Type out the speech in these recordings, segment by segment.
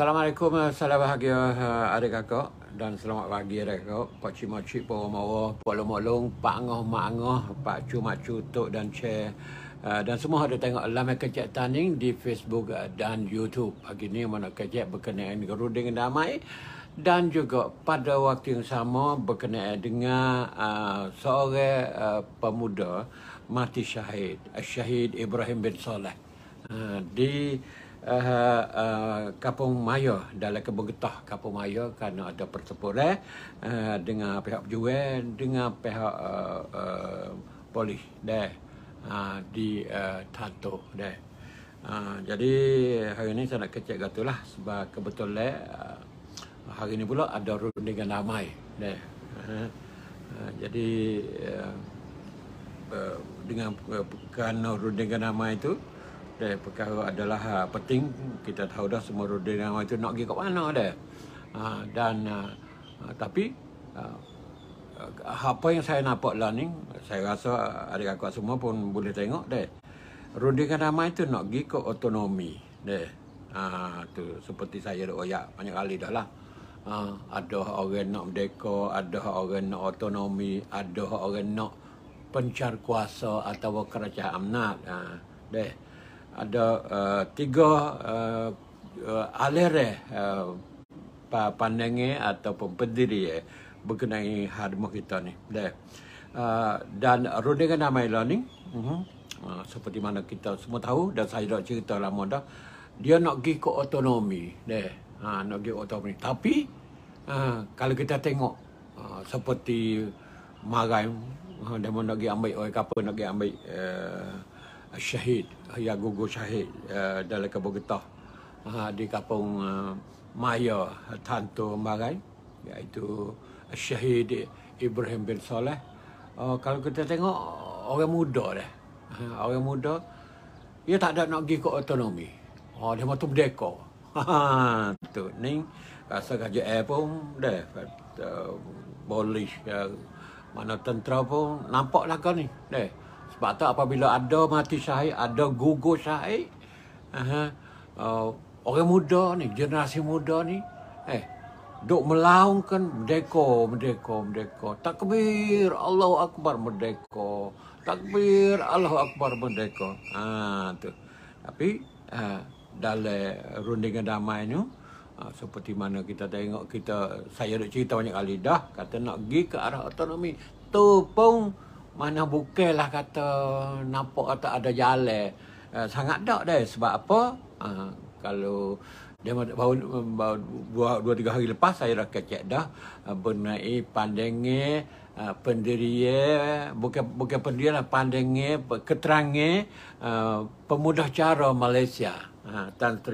Assalamualaikum, salam bahagia eh, adik kakak dan selamat pagi adik kakak. Pak cik mak cik, pak mawa, pak lo mak long, pak ngoh mak ngoh, pak cu mak cu tok dan che uh, dan semua ada tengok lama kecek tanding di Facebook eh, dan YouTube. Pagi ni mana kecek berkenaan geruding damai dan juga pada waktu yang sama berkenaan dengan uh, seorang uh, pemuda mati syahid, syahid Ibrahim bin Saleh. Uh, di uh, uh, Kampung Maya dalam kebergetah Kampung Maya kerana ada pertempuran uh, dengan pihak pejuang dengan pihak uh, uh, polis deh uh, di uh, Tanto deh. Uh, jadi hari ini saya nak kecek gatulah sebab kebetulan uh, hari ini pula ada rundingan ramai deh. Uh, uh, jadi uh, dengan uh, kerana rundingan ramai itu dan perkara adalah ha, penting kita tahu dah semua roden yang itu nak pergi ke mana dia. Ha, dan ha, ha, tapi ha, apa yang saya nampak lah ni, saya rasa adik-adik semua pun boleh tengok deh. Rundingan ramai itu nak pergi ke otonomi deh. Ha, tu seperti saya dah oh, banyak kali dah lah. Ha, ada orang nak merdeka, ada orang nak otonomi, ada orang nak pencar kuasa atau kerajaan nak. Ha, deh ada uh, tiga uh, eh, uh, eh, alere uh, pandangnya ataupun pendiri eh, berkenaan harimau kita ni. Uh, dan rundingan nama ni, uh, seperti mana kita semua tahu dan saya dah cerita lama dah, dia nak pergi ke otonomi. Deh. Uh, ha, nak pergi otonomi. Tapi, uh, kalau kita tengok uh, seperti marah, uh, dia nak pergi ambil orang kapal, nak pergi ambil uh, syahid. Uh, Ayah gugur syahid uh, dalam kapal getah uh, di kapung uh, eh, Maya Tanto Marai iaitu Syahid Ibrahim bin Saleh. Uh, kalau kita tengok orang muda dah. Uh, orang muda dia tak ada nak pergi ke otonomi. Oh, dia mahu berdeka. Itu ni rasa kerja air pun dah uh, uh, mana tentera pun nampak lah kau ni. Dah. Sebab tu apabila ada mati syahid, ada gugur syahid, uh, uh, orang muda ni, generasi muda ni, eh, duk melaungkan merdeka, merdeka, merdeka. Takbir Allah Akbar merdeka. Takbir Allah Akbar merdeka. Ha, tu. Tapi, uh, dalam rundingan damai ni, ha, seperti mana kita tengok kita saya dah cerita banyak kali dah kata nak pergi ke arah autonomi tu pun mana bukalah kata nampak kata ada jale uh, sangat dak deh sebab apa uh, kalau dia baru, baru dua, dua tiga hari lepas saya dah kecek dah uh, ah, berkenaan pandangnya uh, pendirian bukan bukan pendirian lah pandangnya keterangan uh, pemudah cara Malaysia uh, Tan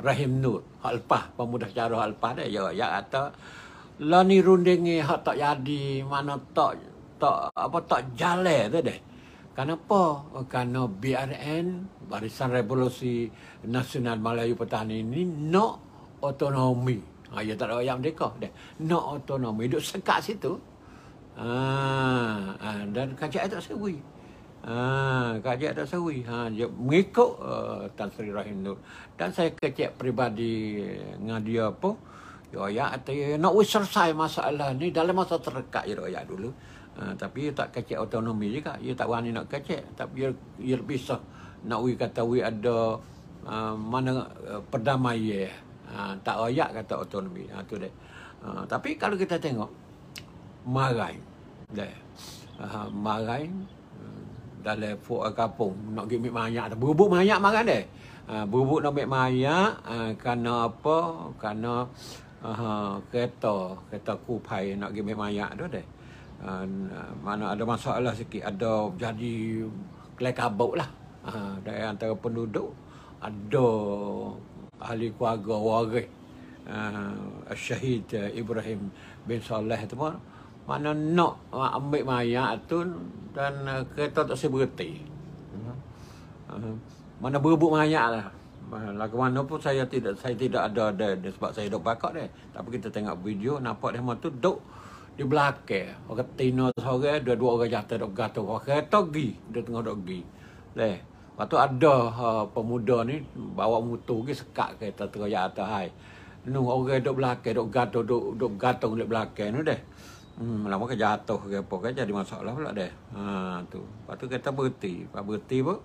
Rahim Nur Alpa lepas pemudah cara hak lepas ya ya kata lani rundingi hak tak jadi mana tak tak apa tak jale tu deh. Kenapa? Oh, Karena BRN Barisan Revolusi Nasional Melayu Petani ini no otonomi. ayat ha, ya tak ada ayam mereka deh. no otonomi. Duduk sekat situ. ah ha, dan kajak itu sewi. Ha, kajak tak sewi. Ha, dia mengikut uh, Tan Sri Rahim tu. Dan saya kecek peribadi dengan dia pun. Ya, ya, ya, nak selesai masalah ni dalam masa terdekat ya, ya, dulu. Ha, tapi dia tak kacik autonomi juga. Dia tak berani nak kacik. Tapi dia, dia berpisah. Nak we kata we ada uh, mana uh, eh, perdamaian. Ha, uh, tak layak kata autonomi. Ha, tu dia. Uh, tapi kalau kita tengok. Marai. Uh, marai. Eh, dalam fok kapung. Nak pergi mayak. Berubuk mayak marai dia. Uh, berubuk nak ambil mayak. Uh, kerana apa? Kerana uh, kereta. Kereta kupai nak pergi mayak tu dia. Eh, mana ada masalah sikit ada jadi kelai kabut lah ha, dari antara penduduk ada ahli keluarga waris ha, eh, Syahid eh, Ibrahim bin Saleh tu pun mana nak ambil mayat tu dan kereta tak saya berhenti mhm. ha, mana berebut mayat lah lagu mana pun saya tidak saya tidak ada ada sebab saya dok bakat dia tapi kita tengok video nampak dia mau tu dok di belakang eh. orang tino sore dua dua orang jatuh dok gatuh orang kereta pergi dia tengah dok pergi leh waktu ada uh, pemuda ni bawa mutu, pergi sekak kereta tengah jatuh hai nu orang dok belakang dok gato, dok dok gatuh dek belakang tu deh hmm lama ke jatuh ke apa ke jadi masalah pula deh ha tu waktu kereta berhenti pak berhenti pun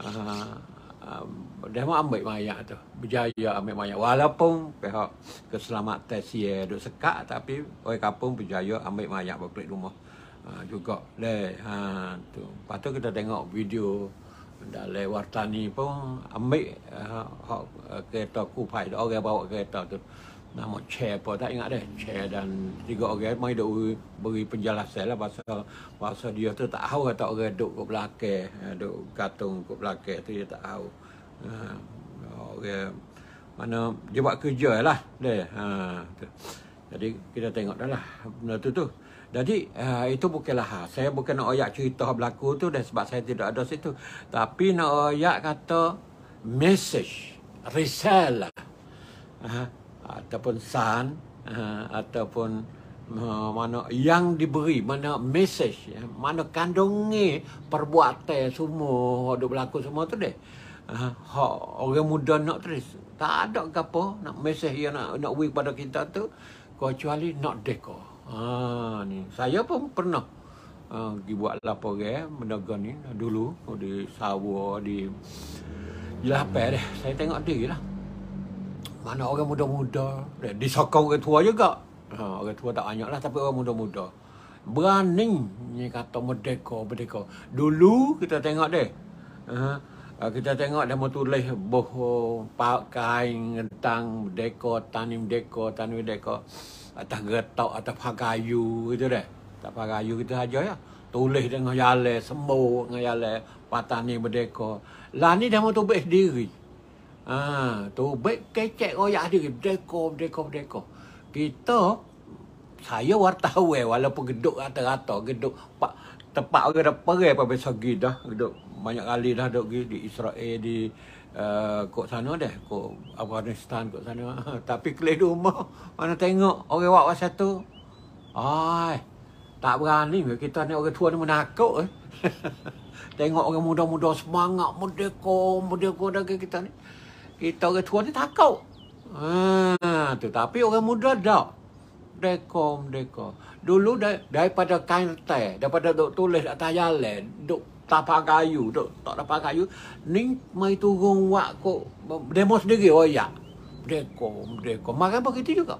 ha, um, dah mau ambil mayat tu berjaya ambil mayat walaupun pihak keselamatan sia duk sekat tapi oi kapun berjaya ambil mayat balik rumah uh, juga leh ha tu lepas tu kita tengok video dari wartani pun ambil uh, hak uh, kereta kupai orang bawa kereta tu nama chair apa tak ingat dah chair dan tiga orang mai duk beri penjelasan lah bahasa bahasa dia tu tak tahu kata orang duk kat belakang eh, duk gantung kat belakang tu dia tak tahu ha eh, orang mana dia buat kerja lah deh ha tu. jadi kita tengok dah lah benda tu tu jadi uh, itu bukanlah saya bukan nak oyak cerita berlaku tu dan sebab saya tidak ada situ tapi nak oyak kata message risalah ha, ataupun san eh, ataupun eh, mana yang diberi mana message ya mana kandungi perbuatan semua hok berlaku semua tu deh ha orang muda nak terus tak ada gapo nak message yang nak nak wei kepada kita tu kecuali nak deko ha ni saya pun pernah ha, gi buat lapo ge menaga ni dulu di sawah di jelah pe saya tengok dia lah mana orang muda-muda di sokong orang tua juga ha, orang tua tak banyak lah tapi orang muda-muda berani ni kata merdeka merdeka dulu kita tengok deh ha, ha, kita tengok dia tulis bohong pak kain tentang merdeka tanim merdeka tanim merdeka atas getok atas pagayu gitu deh tak pagayu kita aja ya tulis dengan jale sembuh dengan jale patani merdeka lah ni dia mau tubuh diri Ha, tu baik kecek royak dia. Berdeka, berdeka, berdeka. Kita, saya wartawan walaupun geduk rata-rata. Geduk pak, tempat orang dah perai apa besok pergi dah. Geduk banyak kali dah duduk pergi di Israel, di uh, eh, kot sana deh, kok Afghanistan, kok sana. Tapi kelih rumah, mana tengok orang buat pasal tu. ai tak berani kita ni orang tua ni menakut. Eh. tengok orang muda-muda semangat, merdeka, merdeka dah kita ni kita eh, orang tua ni takut. Ha, ah, tetapi orang muda tak. Mereka, mereka. Dulu dari, daripada kain teh, daripada duk tulis atas jalan, duk tapak kayu, duk tak tapak kayu, ni mai turun wak kok, demo sendiri orang oh, ya. Mereka, mereka. Makan begitu juga.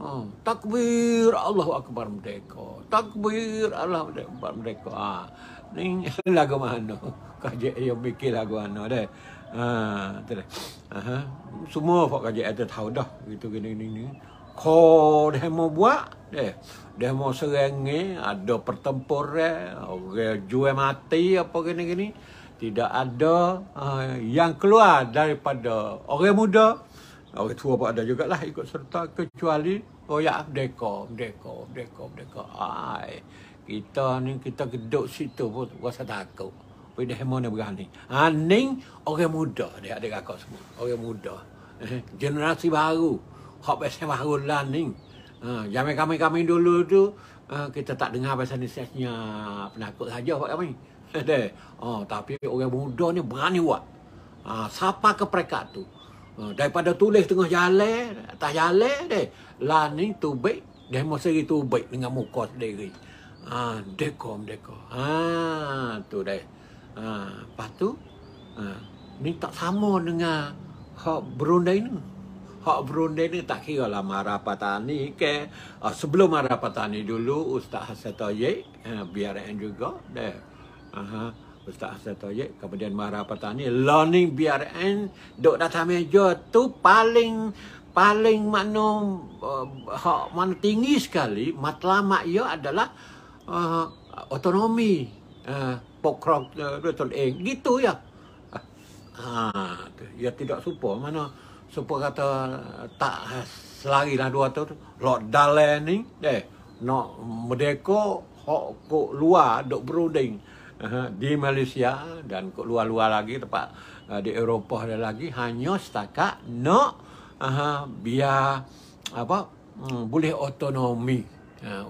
Ha, takbir Allah Akbar mereka. Takbir Allah Akbar mereka. Ha, ah, ni lagu mana? Kajik yang mikir lagu mana deh. Ha, betul lah. Aha. Semua Pak Kajik ada tahu dah. Gitu, gini, gini, gini. Kau dah mau buat, deh. Dah mau serang ni, ada pertempuran, orang jual mati apa gini-gini. Tidak ada uh, yang keluar daripada orang muda. Orang tua pun ada juga lah ikut serta kecuali Oh ya, merdeka, merdeka, merdeka, merdeka. Ay, kita ni, kita geduk situ pun rasa takut. Pada hemo ni berani. Ha ah, ning orang muda dia ada kakak semua. Orang muda. Eh, generasi baru. Hak pasal baru lah ni. Ha ah, zaman kami-kami dulu tu ha, kita tak dengar pasal ni sesnya penakut saja buat kami. Ada. oh tapi orang muda ni berani buat. Ha siapa ke mereka tu? Ha, daripada tulis tengah jalan, tak jalan deh. Lah ni tu baik, demo seri tu baik dengan muka sendiri. Ha dekom dekom. Ha tu deh. Ha, lepas tu ha, ni tak sama dengan hak berundai ni. Hak berundai ni tak kira lah marah patani ke. Ha, sebelum marah patani dulu Ustaz Hasan Toyek ha, BRN juga deh. Aha, Ustaz Hasan Toyek kemudian marah patani learning BRN dok datang meja tu paling paling makna ha, hak mana tinggi sekali matlamat ia adalah ha, uh, otonomi uh, pok krok gitu ya ha tidak support mana support kata tak eh, selari lah dua tu lord no eh, merdeka luar dok brooding ah, di Malaysia dan luar-luar lagi tempat ah, di Eropah dan lagi hanya setakat no uh, apa hmm, boleh otonomi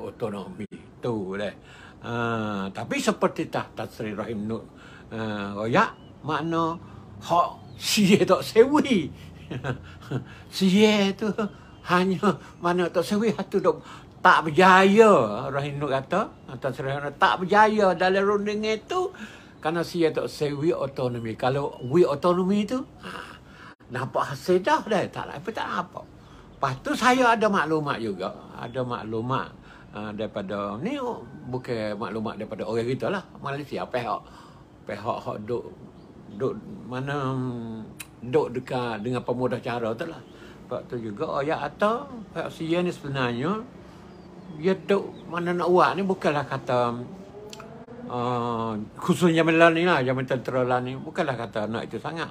otonomi tu eh. Uh, tapi seperti tah Tasri Rahim Nur. Uh, oh ya, makna hak siye tak sewi. siye tu hanya mana tak sewi hatu dok tak berjaya Rahim Nur kata atas ha, Rahim tak berjaya dalam runding itu kerana siye tak sewi autonomy. Kalau we autonomy itu ha, nampak hasil dah dah tak lah, apa tak apa. Pastu saya ada maklumat juga, ada maklumat Ah, daripada ni oh, bukan maklumat daripada orang kita lah Malaysia pihak pihak hak dok dok mana dok dekat dengan pemudah cara tu lah sebab tu juga oh, ya atau pihak si ni sebenarnya dia dok mana nak buat ni bukanlah kata uh, ah, khususnya malam ni lah zaman tentera lah ni bukanlah kata nak itu sangat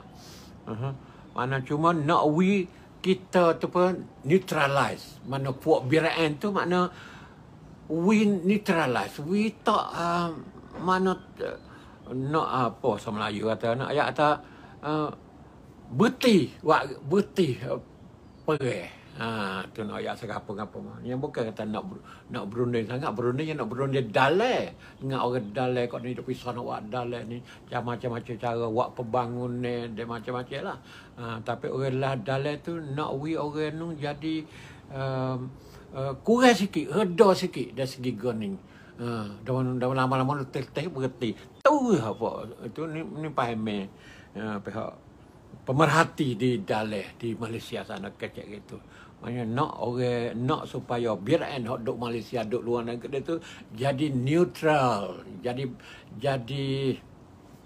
uh-huh. mana cuma nak we kita tu pun neutralize mana puak biraan tu makna we neutralize we tak uh, um, mana uh, nak ah, apa sama Melayu kata nak ayat kata uh, beti wak beti uh, perih ha tu nak ayat apa ngapa yang bukan kata nak nak berunding sangat berunding yang nak berunding dalai dengan orang dalai kok ni tapi sana wak dalai ni macam-macam cara wak pembangun ni dan macam-macam lah ha, tapi orang lah dalai tu nak we orang nu jadi uh, Eh, kurang sikit, reda sikit dari segi gurning. Ha, eh, uh, dah lama-lama tertek berhenti. Tahu apa itu ni ni paham eh pihak pemerhati di Dalai di Malaysia sana kecek gitu. Maksudnya nak orang nak supaya biar and hot dok Malaysia dok luar negeri tu jadi neutral, jadi jadi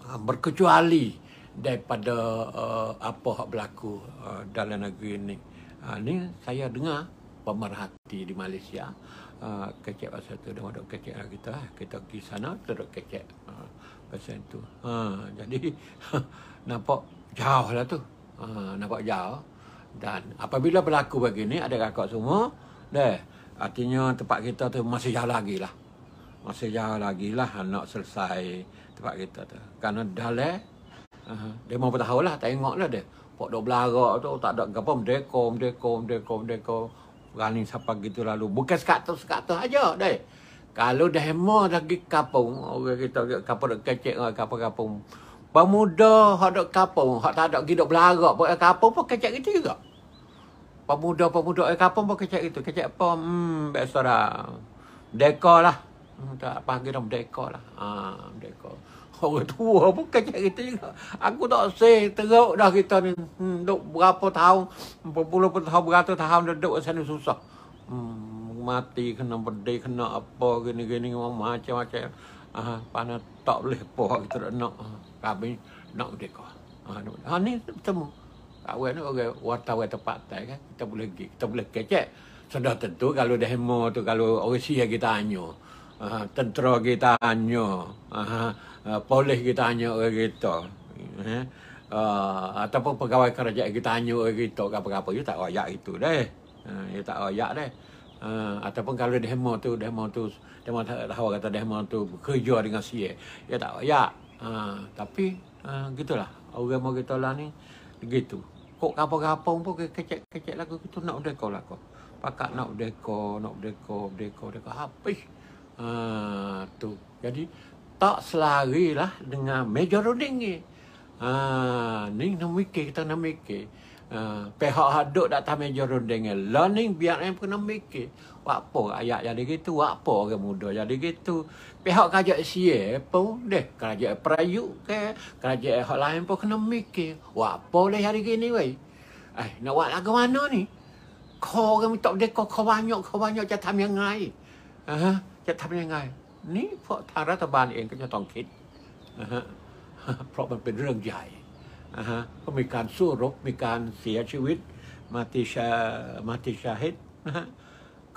ah, berkecuali daripada uh, apa hak berlaku uh, dalam negeri ini. Uh, ah, ini saya dengar pemerhati di Malaysia uh, kecek pasal tu dah duduk kecek lah kita eh. kita pergi sana kita duduk kecek uh, pasal tu uh, jadi nampak jauh lah tu uh, nampak jauh dan apabila berlaku begini ada kakak semua deh artinya tempat kita tu masih jauh lagi lah masih jauh lagi lah nak selesai tempat kita tu karena dah leh uh, dia mahu bertahulah tengok lah deh Pok dok belarak tu tak ada gapam dekom dekom dekom dekom, dekom berani sampai gitu lalu. Bukan sekatu-sekatu aja deh. Kalau dah hema dah pergi kapung. Orang kita pergi kapung dah kecek dengan kapung-kapung. Pemuda yang ada kapung. Yang tak ada hidup belarak. Pada kapung pun kecek gitu juga. Pemuda-pemuda yang kapung pun kecek gitu. Kecek apa? Hmm, biasa dah. Dekor lah. Hmm, tak panggil dah berdekor lah. Ah, berdekor. Orang tua pun kacak kita juga. Aku tak say teruk dah kita ni. Hmm, duk berapa tahun, puluh tahun, beratus tahun dah duduk sana susah. Hmm, mati kena berdek, kena apa, gini-gini, macam-macam. Ah, panas tak boleh apa kita nak nak kami nak mereka. Ah, nak, ah ni bertemu. Awak ni orang wartawan tempat kan. Kita boleh pergi, Sudah tentu kalau demo tu, kalau orang siap kita tanya tentera kita hanya eh, polis kita hanya orang kita eh, eh ataupun pegawai kerajaan kita hanya orang kita ke apa-apa you tak royak itu deh ya tak royak deh ataupun kalau demo tu demo tu demo tahu kata demo tu kerja dengan sia ya tak royak ha, tapi ha, gitulah orang mau kita lah ni gitu kok apa-apa pun kecek-kecek lagu gitu nak udah kau lah kau pakak nak udah kau nak udah kau udah kau udah habis Ha, tu. Jadi tak selarilah dengan meja runding ni. Ha, ni nak mikir, kita nak mikir. Ha, pihak hadut tak tahu meja runding ni. Learning biar yang pun nak mikir. Apa ayat jadi gitu? Apa orang muda jadi gitu? Pihak kajak siya pun deh. Kerajak perayu ke? Kerajak yang lain pun kena mikir. Apa boleh jadi gini wey? Eh, nak buat lagu mana ni? Kau orang minta berdekor, kau banyak, kau banyak jatam yang lain. Haa? Ha. Uh-huh. จะทำยังไง นี่เพราะทางรัฐบาลเองก็จะต้องคิดนะฮะเพราะมันเป็นเรื่องใหญ่นะฮะก็มีการสู้รบ มีการเสียชีวิตมาติชามาติชาเฮตนะฮะ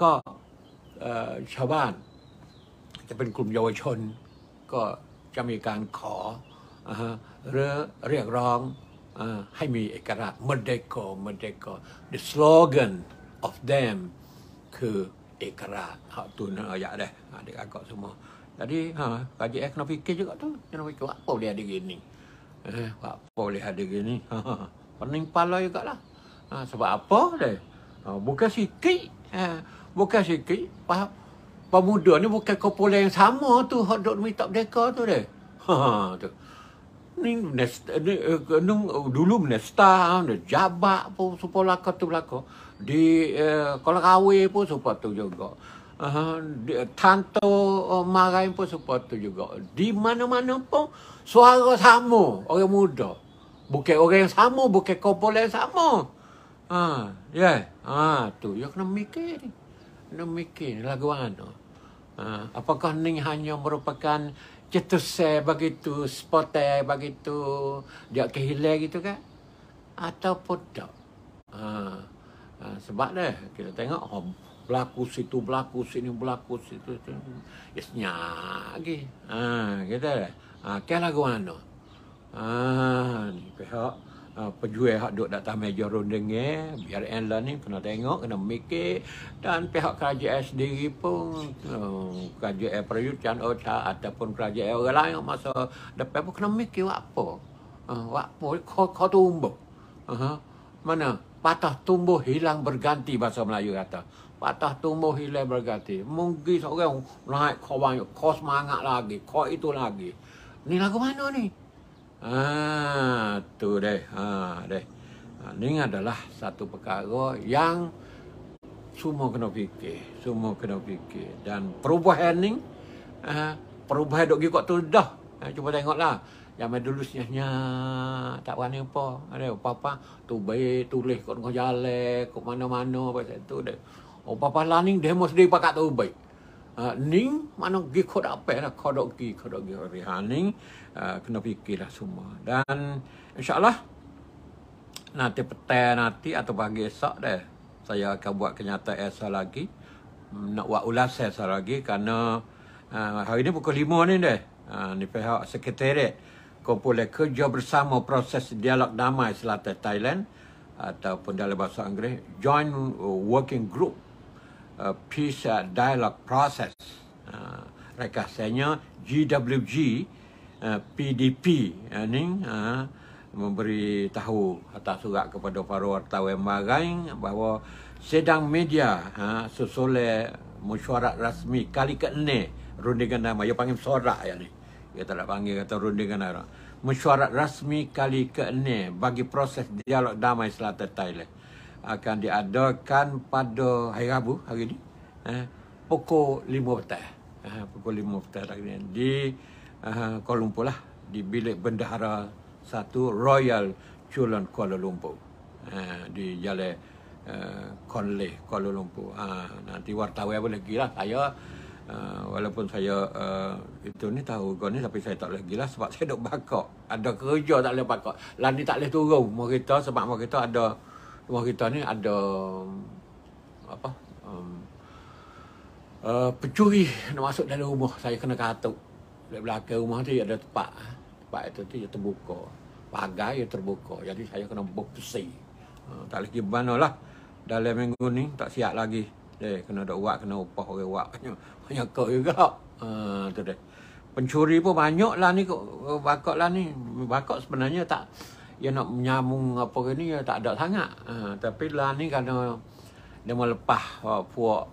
ก็ชาวบ้านจะเป็นกลุ่มเยาวชน ก็จะมีการขอหรือเรียกร้องให้มีเอกราชมเดโกมเดโก the slogan of them คือ ikra hak tu nak ayat dah ha, adik akak semua jadi ha kaji eh kena fikir juga tu kena fikir apa boleh ada gini eh apa boleh ada gini ha, ha, pening pala juga lah ha, sebab apa dah ha, bukan sikit ha, bukan sikit faham pemuda ni bukan kepala yang sama tu hak duk minta berdeka tu dah ha tu ni nest, ni eh, nung, eh, dulu menesta ha, jabak pun supo lakau tu lakau di eh, kalau kawe pun supo tu juga uh, di, tanto uh, pun supo tu juga di mana-mana pun suara sama orang muda bukak orang yang sama bukan kumpulan yang sama ha yeah. Ha, ah uh, tu yo ya, kena mikir ni kena mikir lagu mana uh, apakah ni hanya merupakan cetusai begitu, spotai begitu, dia kehilang gitu kan? Atau tak? Ha, ha, sebab dah kita tengok oh, berlaku situ, berlaku sini, berlaku situ, situ. Ya senyak lagi. Ha, kita dah. Ha, kan lagu mana? Ha, ni pihak Ah, pejuai hak duduk datang meja rundeng eh. Biar Enla ni kena tengok, kena mikir. Dan pihak kerajaan sendiri pun, uh, kerajaan Perayut Ota oh, ataupun kerajaan orang lain yang masa depan pun kena mikir buat apa. Uh, ah, buat apa, kau, kau tumbuh. Uh-huh. Mana? Patah tumbuh hilang berganti bahasa Melayu kata. Patah tumbuh hilang berganti. Mungkin seorang naik kau banyak, kau semangat lagi, kau itu lagi. Ni lagu mana ni? Ah, tu deh. Ha, deh. Ha, ah, ini adalah satu perkara yang semua kena fikir, semua kena fikir dan perubahan ni ha, perubahan dok gigok tu dah. Ha, cuba tengoklah. Yang main dulu sihnya tak berani apa. Ada papa tu bayi tulis kat tengah jalan, kat mana-mana apa satu deh. Oh papa lah laning demo sendiri pakak tu bayi. Ah, ning mana kena lah semua dan insyaallah nanti nanti atau pagi esok deh saya akan buat kenyataan esok lagi hmm, nak buat ulas esok lagi kerana ah, hari ini pukul 5 ni deh ah, ni uh, pihak sekretariat kumpulan kerja bersama proses dialog damai selatan Thailand ataupun dalam bahasa Inggeris joint working group Uh, peace uh, Dialogue Process. Uh, rekasanya GWG uh, PDP uh, ni uh, memberi tahu atas surat kepada para wartawan Marang bahawa sedang media uh, sesole mesyuarat rasmi kali ke ini rundingan nama yang panggil sorak ya ni kita tak panggil kata rundingan nama mesyuarat rasmi kali ke ini bagi proses dialog damai selatan Thailand akan diadakan pada hari Rabu hari ini eh, pukul 5 petang eh, pukul 5 petang ini di uh, Kuala Lumpur lah di bilik bendahara satu Royal Chulan Kuala Lumpur eh, di Jalan uh, Conley Kuala Lumpur uh, nanti wartawan boleh pergi lah saya uh, walaupun saya uh, itu ni tahu gua ni tapi saya tak boleh gila sebab saya dok bakok ada kerja tak boleh bakok lah tak boleh turun mau kita sebab mau kita ada rumah kita ni ada apa um, uh, pencuri nak masuk dalam rumah saya kena katuk dari belakang rumah tu ada tempat ah. tempat itu tu dia terbuka pagar dia terbuka jadi saya kena berpesi uh, tak lagi mana lah dalam minggu ni tak siap lagi deh kena ada uak kena upah orang uak banyak kau juga uh, tu deh pencuri pun banyak lah ni kok bakok lah ni bakok sebenarnya tak yang nak menyambung apa ke ni tak ada sangat. Ha, tapi lah ni kerana dia melepas uh, ha, puak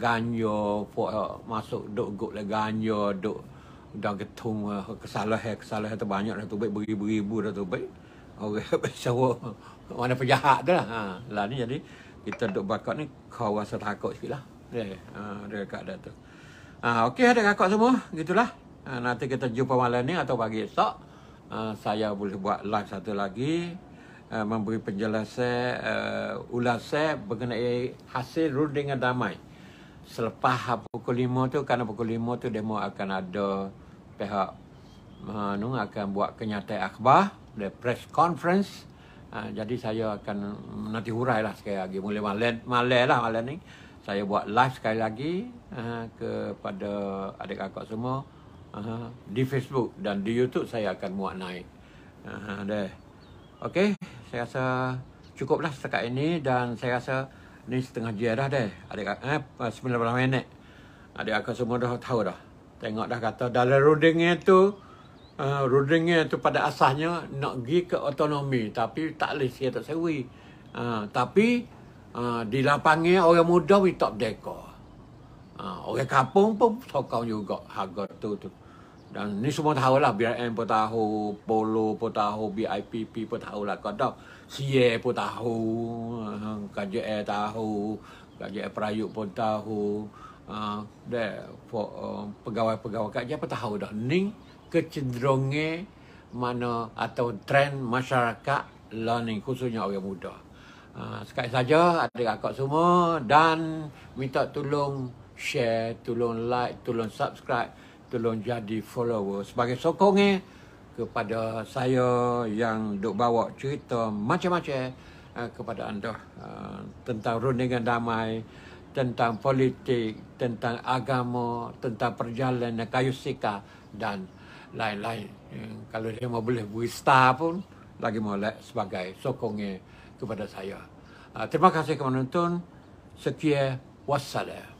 ganjo, puak uh, masuk duk gok le ganjo, duk dan ketung uh, ha, kesalahan tu banyak. dah tu baik beribu-ribu dah tu baik. Orang bersawa mana penjahat dah. Lah. Ha, lah ni jadi kita duk bakat ni kau rasa takut sikit lah. Ya, yeah, dia kat dah tu. Ha, Okey, ada kakak semua. Gitulah. Ha, nanti kita jumpa malam ni atau pagi esok uh, saya boleh buat live satu lagi uh, memberi penjelasan uh, ulasan mengenai hasil rundingan damai selepas pukul 5 tu kerana pukul 5 tu demo akan ada pihak Manu uh, akan buat kenyataan akhbar the press conference uh, jadi saya akan nanti hurai lah sekali lagi mulai malam malam lah malam ni saya buat live sekali lagi uh, kepada adik-adik semua di Facebook dan di YouTube saya akan muat naik. Uh, okay, saya rasa cukuplah setakat ini dan saya rasa ni setengah jerah deh. Adik eh sembilan belas minit. Ada aku semua dah tahu dah. Tengok dah kata dalam rudingnya tu uh, eh, rudingnya tu pada asasnya nak pergi ke autonomi tapi tak leh saya tak sewi. Uh, tapi uh, ha, di lapangnya orang muda we top deko. Uh, ha, orang kampung pun sokong juga harga tu tu. Uh, dan ni semua tahulah BRM pun tahu, Polo pun tahu, BIPP pun tahulah. Kau tahu, CA pun tahu, eh, KJL tahu, KJL Perayuk pun tahu. Uh, for, uh, pegawai-pegawai kerja pun tahu dah. Ni kecenderungnya mana atau trend masyarakat learning khususnya orang muda. Uh, sekali saja ada akak semua dan minta tolong share, tolong like, tolong subscribe tolong jadi follower sebagai sokong eh kepada saya yang duk bawa cerita macam-macam uh, kepada anda uh, tentang rundingan damai tentang politik tentang agama tentang perjalanan kayu sika dan lain-lain eh, kalau dia mau boleh beri star pun lagi molek sebagai sokongnya kepada saya. terima kasih kerana menonton. Sekian. Wassalam.